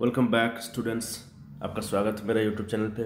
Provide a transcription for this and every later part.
Welcome back students आपका स्वागत है मेरा यूट्यूब चैनल पे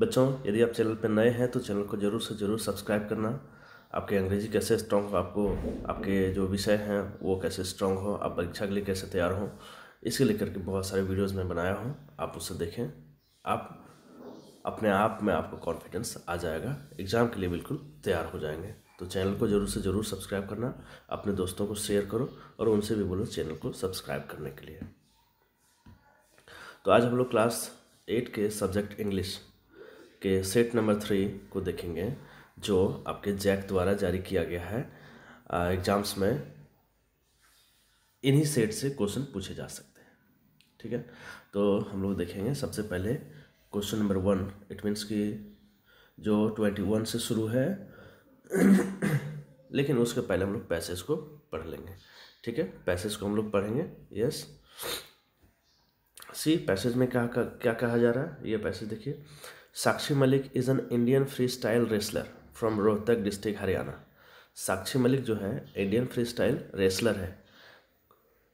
बच्चों यदि आप चैनल पे नए हैं तो चैनल को ज़रूर से ज़रूर सब्सक्राइब करना आपके अंग्रेजी कैसे स्ट्रॉन्ग हो आपको आपके जो विषय हैं वो कैसे स्ट्रॉन्ग हो आप परीक्षा के लिए कैसे तैयार हो इसके लेकर के बहुत सारे वीडियोज़ में बनाया हूँ आप उससे देखें आप अपने आप में आपको कॉन्फिडेंस आ जाएगा एग्ज़ाम के लिए बिल्कुल तैयार हो जाएंगे तो चैनल को ज़रूर से ज़रूर सब्सक्राइब करना अपने दोस्तों को शेयर करो और उनसे भी बोलो चैनल को सब्सक्राइब करने के लिए तो आज हम लोग क्लास एट के सब्जेक्ट इंग्लिश के सेट नंबर थ्री को देखेंगे जो आपके जैक द्वारा जारी किया गया है एग्ज़ाम्स में इन्हीं सेट से क्वेश्चन पूछे जा सकते हैं ठीक है तो हम लोग देखेंगे सबसे पहले question number one it means कि जो ट्वेंटी वन से शुरू है लेकिन उसके पहले हम लोग पैसेज को पढ़ लेंगे ठीक है पैसेज को हम लोग पढ़ेंगे यस yes. सी पैसेज में क्या क्या कहा जा रहा है ये पैसेज देखिए Sakshi Malik is an Indian freestyle wrestler from Rohtak district Haryana Sakshi Malik जो है इंडियन फ्री स्टाइल रेसलर है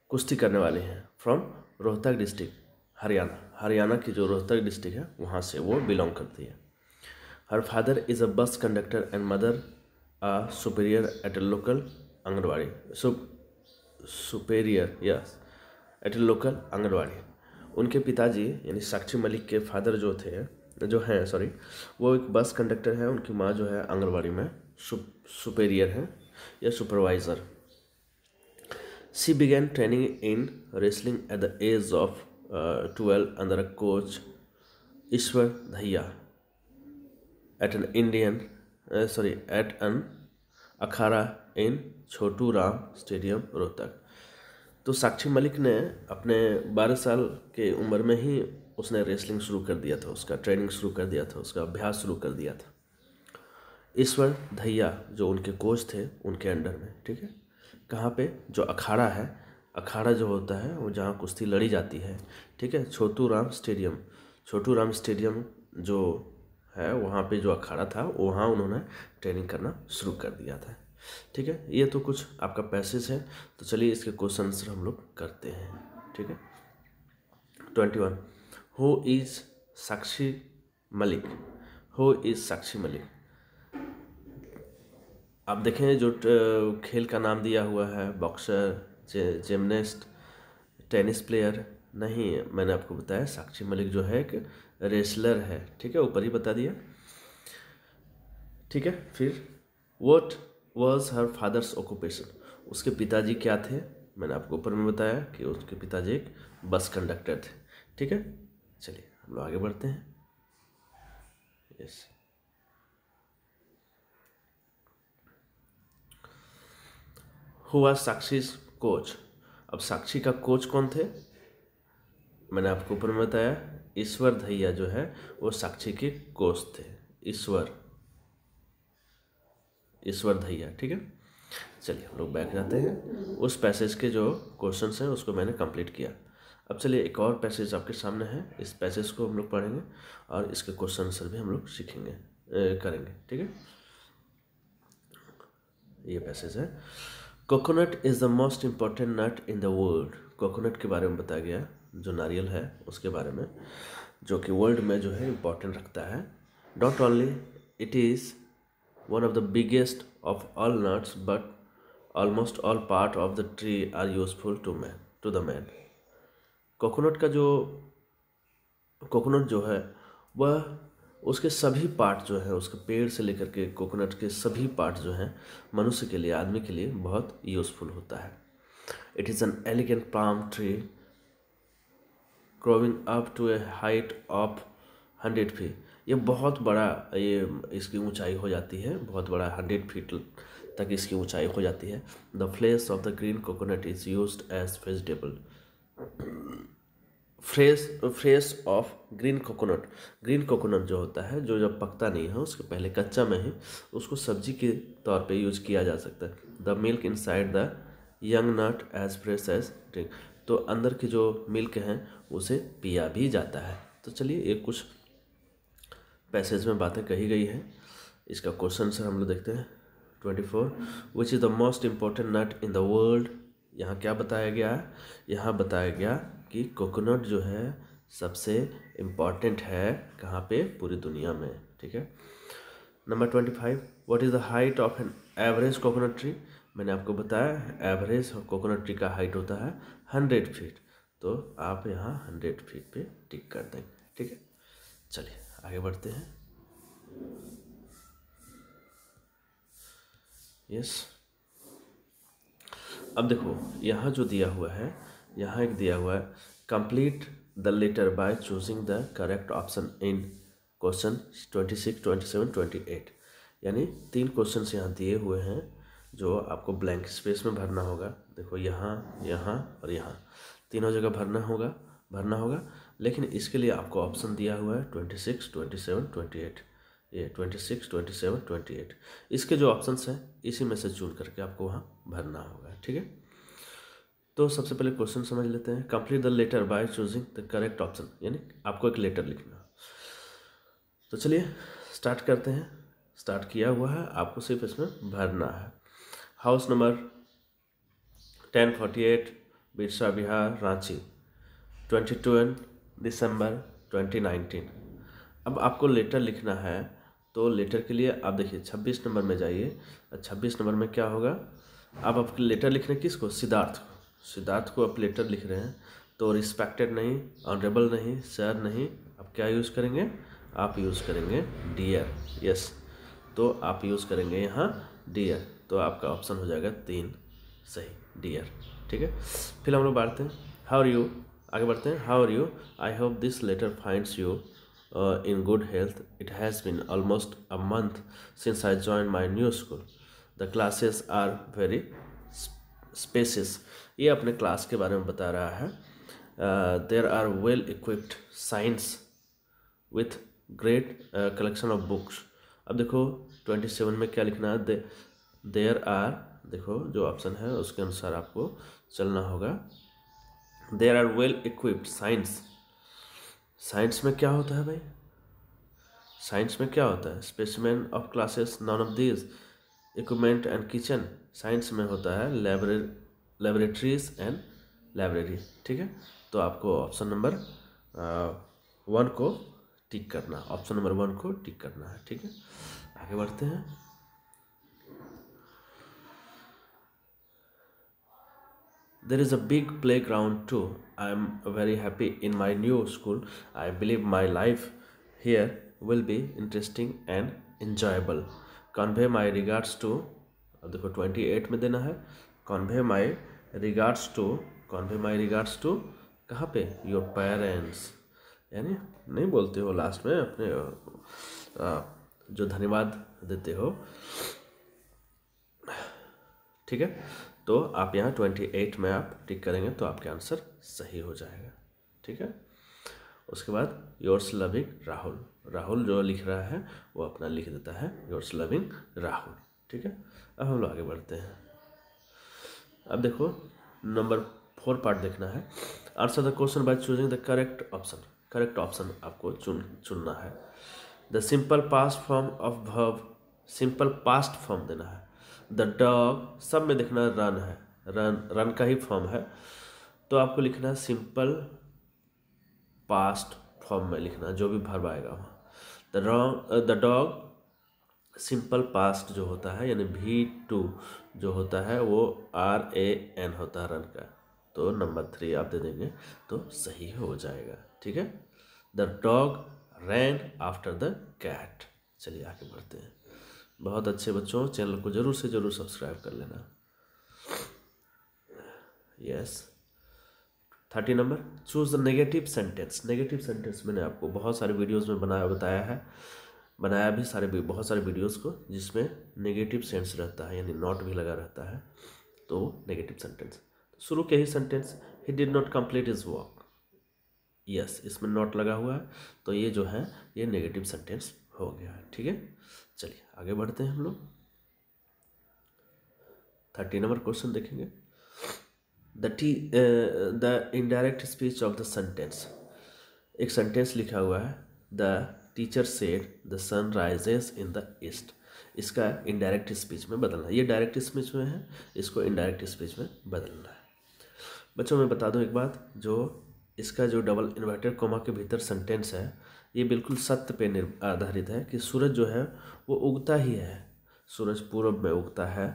कुश्ती करने वाली हैं फ्रॉम रोहतक डिस्ट्रिक्ट हरियाणा हरियाणा की जो रोहतक डिस्ट्रिक्ट है वहाँ से वो बिलोंग करती है her father is a bus conductor and mother a superior at a local anganwadi सुप superior yes at a local anganwadi उनके पिताजी यानी साक्षी मलिक के फादर जो थे जो हैं सॉरी वो एक बस कंडक्टर हैं उनकी माँ जो है आंगनबाड़ी में सुपेरियर है या supervisor she began training in wrestling at the age of twelve under a coach Ishwar Dahiya at an Indian sorry at an akhara in Chhotu Ram stadium Rohtak तो साक्षी मलिक ने अपने बारह साल के उम्र में ही उसने रेसलिंग शुरू कर दिया था उसका ट्रेनिंग शुरू कर दिया था उसका अभ्यास शुरू कर दिया था ईश्वर धैया जो उनके कोच थे उनके अंडर में ठीक है कहाँ पे जो अखाड़ा है अखाड़ा जो होता है वो जहाँ कुश्ती लड़ी जाती है ठीक है छोटू राम स्टेडियम छोटू राम स्टेडियम जो है वहाँ पे जो अखाड़ा था वहाँ उन्होंने ट्रेनिंग करना शुरू कर दिया था ठीक है ये तो कुछ आपका पैसेज है तो चलिए इसके क्वेश्चन आंसर हम लोग करते हैं ठीक है twenty one who is Sakshi Malik who is Sakshi Malik आप देखें जो खेल का नाम दिया हुआ है बॉक्सर जे, जिमनेस्ट टेनिस प्लेयर नहीं मैंने आपको बताया साक्षी मलिक जो है एक रेसलर है ठीक है ऊपर ही बता दिया ठीक है फिर what was her father's occupation उसके पिताजी क्या थे मैंने आपको ऊपर में बताया कि उसके पिताजी एक बस कंडक्टर थे ठीक है चलिए हम लोग आगे बढ़ते हैं यस हुआ साक्षी कोच अब साक्षी का कोच कौन थे मैंने आपको ऊपर में बताया ईश्वर धैया जो है वो साक्षी के कोच थे ईश्वर ईश्वर धैया ठीक है चलिए हम लोग बैठ जाते हैं उस पैसेज के जो क्वेश्चन हैं उसको मैंने कंप्लीट किया अब चलिए एक और पैसेज आपके सामने है इस पैसेज को हम लोग पढ़ेंगे और इसके क्वेश्चन आंसर भी हम लोग सीखेंगे करेंगे ठीक है ये पैसेज है coconut is the most important nut in the world coconut के बारे में बताया गया जो नारियल है उसके बारे में जो कि वर्ल्ड में जो है इम्पोर्टेंट रखता है not only it is one of the biggest of all nuts but almost all part of the tree are useful to man to the man coconut ka jo coconut jo hai वह उसके सभी part जो है उसके पेड़ से लेकर के कोकोनट के सभी पार्ट जो हैं मनुष्य के लिए आदमी के लिए बहुत यूज़फुल होता है it is an elegant palm tree growing up to a height of hundred feet ये बहुत बड़ा ये इसकी ऊंचाई हो जाती है बहुत बड़ा हंड्रेड फीट तक इसकी ऊंचाई हो जाती है the flesh of the green coconut is used as vegetable fresh fresh of green coconut green coconut जो होता है जो जब पकता नहीं है उसके पहले कच्चा में ही उसको सब्जी के तौर पे यूज किया जा सकता है the milk inside the young nut as fresh as drink तो अंदर की जो मिल्क हैं उसे पिया भी जाता है तो चलिए ये कुछ पैसेज में बातें कही गई हैं इसका क्वेश्चन सर हम लोग देखते हैं twenty four which is the most important nut in the world यहाँ क्या बताया गया है यहाँ बताया गया कि कोकोनट जो है सबसे इम्पॉर्टेंट है कहाँ पे पूरी दुनिया में ठीक है number twenty five what is the height of an average coconut tree मैंने आपको बताया एवरेज कोकोनट ट्री का हाइट होता है हंड्रेड फीट तो आप यहाँ हंड्रेड फीट पे टिक कर देंगे ठीक है चलिए आगे बढ़ते हैं यस अब देखो यहाँ जो दिया हुआ है यहाँ एक दिया हुआ है complete the letter by choosing the correct option in question twenty six twenty seven twenty eight यानी तीन क्वेश्चन यहाँ दिए हुए हैं जो आपको ब्लैंक स्पेस में भरना होगा देखो यहाँ यहाँ और यहाँ तीनों जगह भरना होगा भरना होगा लेकिन इसके लिए आपको ऑप्शन दिया हुआ है twenty six twenty seven twenty eight ये twenty six twenty seven twenty eight इसके जो ऑप्शन हैं इसी में से चुन करके आपको वहाँ भरना होगा ठीक है तो सबसे पहले क्वेश्चन समझ लेते हैं complete the letter by choosing the correct option यानी आपको एक लेटर लिखना तो चलिए स्टार्ट करते हैं स्टार्ट किया हुआ है आपको सिर्फ इसमें भरना है house number ten forty eight Birsa Bihar Ranchi twenty two एन दिसंबर 2019 अब आपको लेटर लिखना है तो लेटर के लिए आप देखिए 26 नंबर में जाइए 26 नंबर में क्या होगा आप आपके लेटर लिख रहे किसको सिद्धार्थ को सिद्धार्थ को आप लेटर लिख रहे हैं तो रिस्पेक्टेड नहीं ऑनरेबल नहीं सर नहीं आप क्या यूज़ करेंगे आप यूज़ करेंगे डियर यस तो आप यूज़ करेंगे यहाँ डियर तो आपका ऑप्शन हो जाएगा तीन सही डियर ठीक है फिर हम लोग बांटते हैं हाउ आर यू आगे बढ़ते हैं how are you I hope this letter finds you in good health it has been almost a month since I join my new school the classes are very spacious ये अपने क्लास के बारे में बता रहा है there are well equipped science with great collection of books अब देखो ट्वेंटी सेवन में क्या लिखना है देर आर देखो जो ऑप्शन है उसके अनुसार आपको चलना होगा there are well equipped science science में क्या होता है भाई साइंस में क्या होता है spaceman of classes none of these equipment and kitchen science में होता है लेबरेटरीज एंड लाइब्रेरी ठीक है तो आपको ऑप्शन नंबर वन को टिक करना ऑप्शन नंबर वन को टिक करना है ठीक है आगे बढ़ते हैं there is a big playground too i'm very happy in my new school i believe my life here will be interesting and enjoyable convey my regards to देखो ट्वेंटी एट में देना है convey my regards to convey my regards to कहाँ पे your parents यानी नहीं बोलते हो लास्ट में अपने जो धन्यवाद देते हो ठीक है तो आप यहाँ ट्वेंटी एट में आप टिक करेंगे तो आपके आंसर सही हो जाएगा ठीक है उसके बाद योर्स लविंग राहुल राहुल जो लिख रहा है वो अपना लिख देता है योर्स लविंग राहुल ठीक है अब हम लोग आगे बढ़ते हैं अब देखो नंबर फोर पार्ट देखना है answer the question by choosing the correct option correct option आपको चुन चुनना है the simple past form of भव सिंपल पास्ट फॉर्म देना है द डॉग सब में देखना रन है रन रन का ही फॉर्म है तो आपको लिखना है सिंपल पास्ट फॉर्म में लिखना जो भी भर पाएगा वहाँ the wrong the dog simple past जो होता है यानी भी टू जो होता है वो आर ए एन होता है रन का तो नंबर थ्री आप दे देंगे तो सही हो जाएगा ठीक है the dog ran after the cat चलिए आगे बढ़ते हैं बहुत अच्छे बच्चों चैनल को ज़रूर से ज़रूर सब्सक्राइब कर लेना yes thirty number choose the negative sentence negative sentence मैंने आपको बहुत सारे वीडियोस में बनाया बताया है बनाया भी सारे भी, बहुत सारे वीडियोस को जिसमें नेगेटिव सेंस रहता है यानी नॉट भी लगा रहता है तो नेगेटिव सेंटेंस शुरू के ही सेंटेंस ही did not complete is walk yes इसमें नॉट लगा हुआ है तो ये जो है ये नेगेटिव सेंटेंस हो गया है ठीक है चलिए आगे बढ़ते हैं हम लोग थर्टी नंबर क्वेश्चन देखेंगे the T the indirect speech of the sentence एक सेंटेंस लिखा हुआ है the teacher said the sun rises in the east इसका इनडायरेक्ट स्पीच में बदलना है ये डायरेक्ट स्पीच में है इसको इनडायरेक्ट स्पीच में बदलना है बच्चों मैं बता दूं एक बात जो इसका जो डबल इन्वर्टेड कोमा के भीतर सेंटेंस है ये बिल्कुल सत्य पे आधारित है कि सूरज जो है वो उगता ही है सूरज पूर्व में उगता है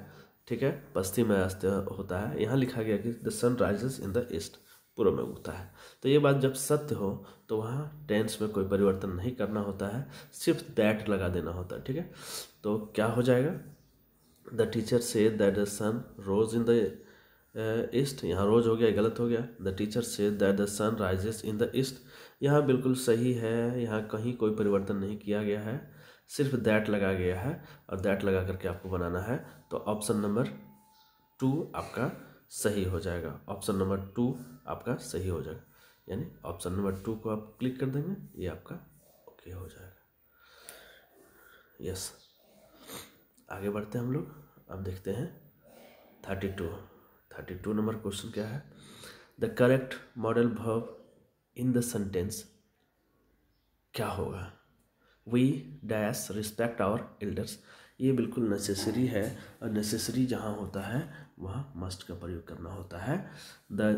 ठीक है पश्चिम में अस्त होता है यहाँ लिखा गया कि the sun rises in the east पूर्व में उगता है तो ये बात जब सत्य हो तो वहाँ टेंस में कोई परिवर्तन नहीं करना होता है सिर्फ दैट लगा देना होता है ठीक है तो क्या हो जाएगा the teacher said that the sun rose in the east यहाँ रोज हो गया गलत हो गया the teacher said that the sun rises in the east यह बिल्कुल सही है यहाँ कहीं कोई परिवर्तन नहीं किया गया है सिर्फ दैट लगा गया है और दैट लगा करके आपको बनाना है तो ऑप्शन नंबर टू आपका सही हो जाएगा ऑप्शन नंबर टू आपका सही हो जाएगा यानी ऑप्शन नंबर टू को आप क्लिक कर देंगे ये आपका ओके हो जाएगा यस आगे बढ़ते हैं हम लोग अब देखते हैं thirty two thirty two number question क्या है द करेक्ट मॉडल भव इन द सेंटेंस क्या होगा we dash respect our elders ये बिल्कुल नेसेसरी है और नेसेसरी जहाँ होता है वहाँ मस्ट का प्रयोग करना होता है the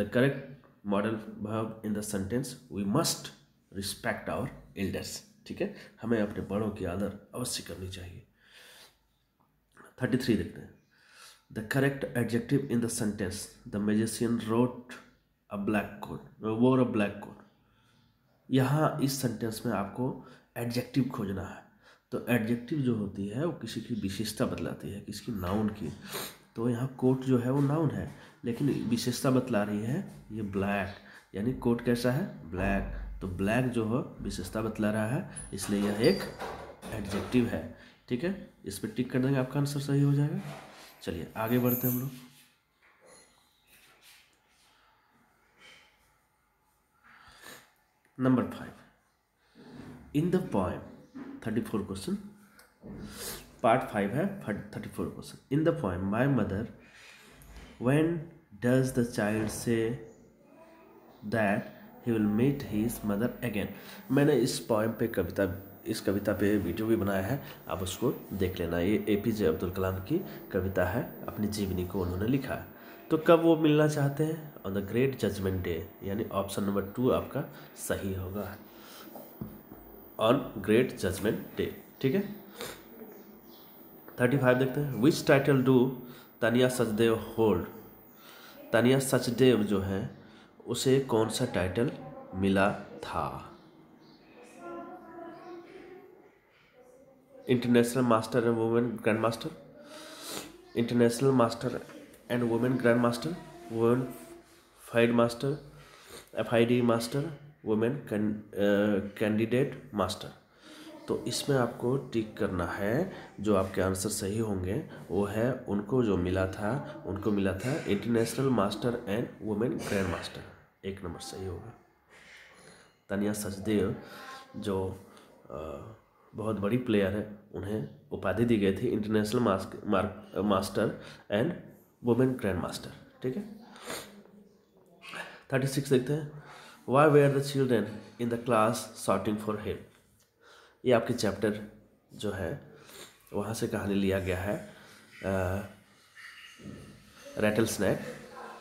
the correct modal verb in the sentence we must respect our elders ठीक है हमें अपने बड़ों की आदर अवश्य करनी चाहिए थर्टी थ्री देखते हैं the correct adjective in the sentence the magician wrote a black coat wore a black coat यहाँ इस सेंटेंस में आपको एडजेक्टिव खोजना है तो एडजेक्टिव जो होती है वो किसी की विशेषता बतलाती है किसी की नाउन की तो यहाँ कोट जो है वो नाउन है लेकिन विशेषता बतला रही है ये ब्लैक यानी कोट कैसा है ब्लैक तो ब्लैक जो हो विशेषता बतला रहा है इसलिए यह एक एडजेक्टिव है ठीक है इस पर टिक कर देंगे आपका आंसर सही हो जाएगा चलिए आगे बढ़ते हैं हम लोग Number 5. In the poem, 34 question. Part 5 है 34 question. In the poem, my mother, when does the child say that he will meet his mother again मैंने इस पॉइम पे कविता इस कविता पे वीडियो भी बनाया है आप उसको देख लेना ये ए पी जे अब्दुल कलाम की कविता है अपनी जीवनी को उन्होंने लिखा है तो कब वो मिलना चाहते हैं on the great judgement day यानी ऑप्शन नंबर टू आपका सही होगा ऑन ग्रेट जजमेंट डे ठीक है थर्टी फाइव देखते हैं which title do Tania Sachdev hold Tania Sachdev जो है उसे कौन सा टाइटल मिला था international master and women grand master international master and women grand master women FIDE master F I D master women candidate master तो इसमें आपको टिक करना है जो आपके आंसर सही होंगे वो है उनको जो मिला था उनको मिला था international master and women grand master एक नंबर सही होगा तानिया सचदेव जो आ, बहुत बड़ी प्लेयर है उन्हें उपाधि दी गई थी international mask mark master and women grand master ठीक है थर्टी सिक्स देखते हैं why were the children in the class shouting for help ये आपके चैप्टर जो है वहाँ से कहानी लिया गया है रेटल स्नैक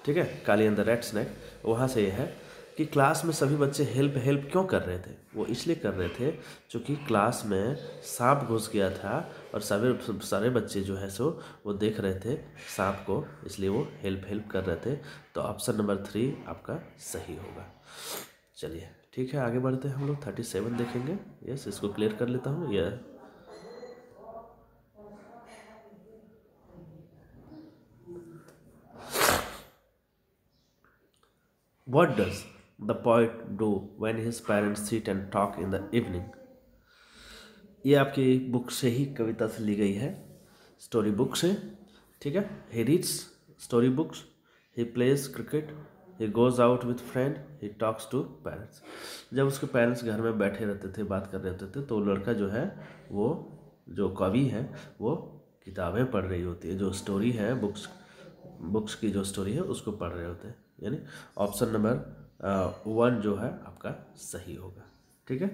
ठीक है काली एंड द रेड स्नैक वहाँ से यह है कि क्लास में सभी बच्चे हेल्प हेल्प क्यों कर रहे थे वो इसलिए कर रहे थे क्योंकि क्लास में सांप घुस गया था और सारे सारे बच्चे जो है सो वो देख रहे थे सांप को इसलिए वो हेल्प हेल्प कर रहे थे तो ऑप्शन नंबर थ्री आपका सही होगा चलिए ठीक है आगे बढ़ते हैं हम लोग थर्टी सेवन देखेंगे यस इसको क्लियर कर लेता हूँ यह what does the poet do when his parents sit and talk in the evening ये आपकी बुक से ही कविता से ली गई है स्टोरी बुक से ठीक है he reads story books he plays cricket he goes out with friend he talks to parents जब उसके पेरेंट्स घर में बैठे रहते थे बात कर रहे होते थे तो लड़का जो है वो जो कवि है वो किताबें पढ़ रही होती है जो स्टोरी है बुक्स बुक्स की जो स्टोरी है उसको पढ़ रहे होते हैं यानी ऑप्शन नंबर वन जो है आपका सही होगा ठीक है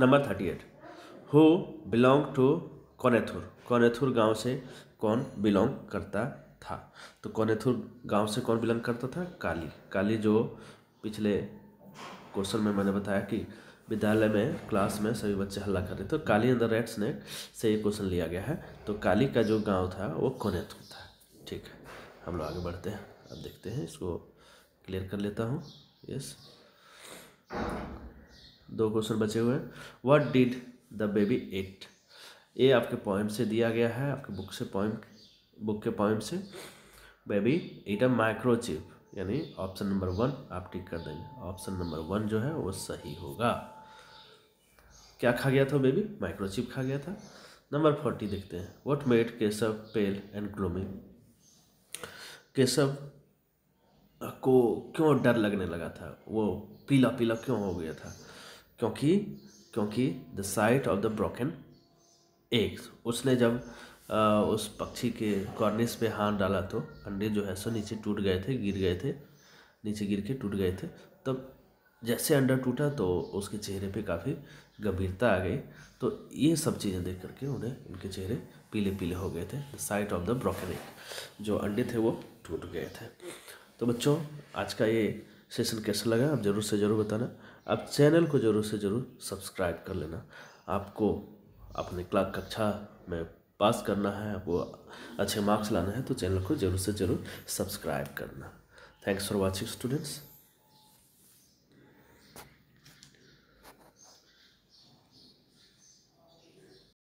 number thirty eight who belong to Konethur Konethur गांव से कौन बिलोंग करता था तो कोनेथुर गांव से कौन बिलोंग करता था काली काली जो पिछले क्वेश्चन में मैंने बताया कि विद्यालय में क्लास में सभी बच्चे हल्ला कर रहे थे तो काली अंदर रेड ने से ये क्वेश्चन लिया गया है तो काली का जो गांव था वो कोनेथुर था ठीक है हम लोग आगे बढ़ते हैं अब देखते हैं इसको क्लियर कर लेता हूँ यस दो क्वेश्चन बचे हुए हैं what did the baby eat ये आपके पॉइंट से दिया गया है आपके बुक से पॉइंट बुक के पॉइंट से बेबी एट अ माइक्रोचिप यानी ऑप्शन नंबर वन आप टिक कर देंगे ऑप्शन नंबर वन जो है वो सही होगा क्या खा गया था बेबी माइक्रोचिप खा गया था नंबर फोर्टी देखते हैं what made Keshav pale and glooming Keshav को क्यों डर लगने लगा था वो पीला पीला क्यों हो गया था क्योंकि क्योंकि the sight of the broken eggs उसने जब आ, उस पक्षी के कॉर्निस पे हाथ डाला तो अंडे जो है सो नीचे टूट गए थे गिर गए थे नीचे गिर के टूट गए थे तब जैसे अंडा टूटा तो उसके चेहरे पे काफ़ी गंभीरता आ गई तो ये सब चीज़ें देख करके उन्हें उनके चेहरे पीले पीले हो गए थे the sight of the broken egg जो अंडे थे वो टूट गए थे तो बच्चों आज का ये सेशन कैसा लगा आप ज़रूर से ज़रूर बताना आप चैनल को ज़रूर से ज़रूर सब्सक्राइब कर लेना आपको अपने क्लास कक्षा अच्छा में पास करना है आपको अच्छे मार्क्स लाना है तो चैनल को ज़रूर से ज़रूर सब्सक्राइब करना थैंक्स फॉर वॉचिंग स्टूडेंट्स